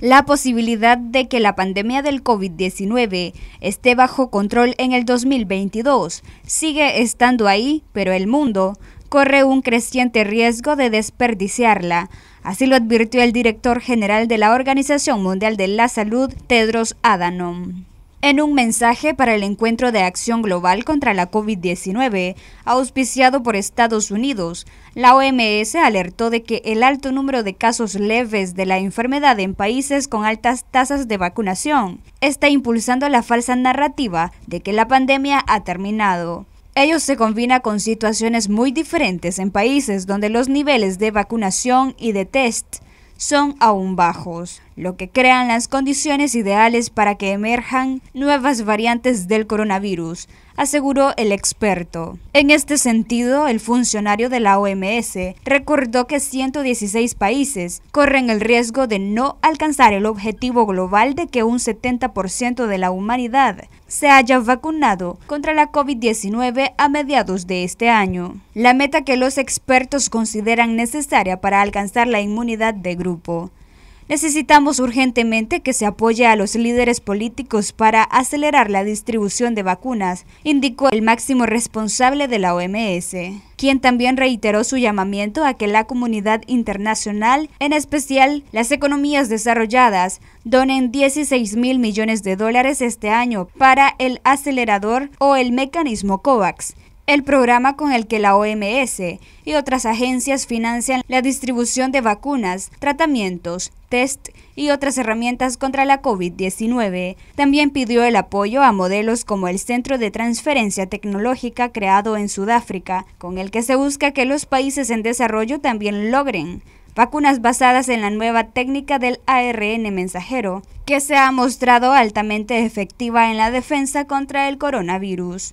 la posibilidad de que la pandemia del COVID-19 esté bajo control en el 2022 sigue estando ahí, pero el mundo corre un creciente riesgo de desperdiciarla. Así lo advirtió el director general de la Organización Mundial de la Salud, Tedros Adhanom. En un mensaje para el encuentro de acción global contra la COVID-19, auspiciado por Estados Unidos, la OMS alertó de que el alto número de casos leves de la enfermedad en países con altas tasas de vacunación está impulsando la falsa narrativa de que la pandemia ha terminado. Ello se combina con situaciones muy diferentes en países donde los niveles de vacunación y de test son aún bajos, lo que crean las condiciones ideales para que emerjan nuevas variantes del coronavirus, aseguró el experto. En este sentido, el funcionario de la OMS recordó que 116 países corren el riesgo de no alcanzar el objetivo global de que un 70% de la humanidad se haya vacunado contra la COVID-19 a mediados de este año, la meta que los expertos consideran necesaria para alcanzar la inmunidad de grupo. Necesitamos urgentemente que se apoye a los líderes políticos para acelerar la distribución de vacunas, indicó el máximo responsable de la OMS, quien también reiteró su llamamiento a que la comunidad internacional, en especial las economías desarrolladas, donen 16 mil millones de dólares este año para el acelerador o el mecanismo COVAX el programa con el que la OMS y otras agencias financian la distribución de vacunas, tratamientos, test y otras herramientas contra la COVID-19. También pidió el apoyo a modelos como el Centro de Transferencia Tecnológica creado en Sudáfrica, con el que se busca que los países en desarrollo también logren vacunas basadas en la nueva técnica del ARN mensajero, que se ha mostrado altamente efectiva en la defensa contra el coronavirus.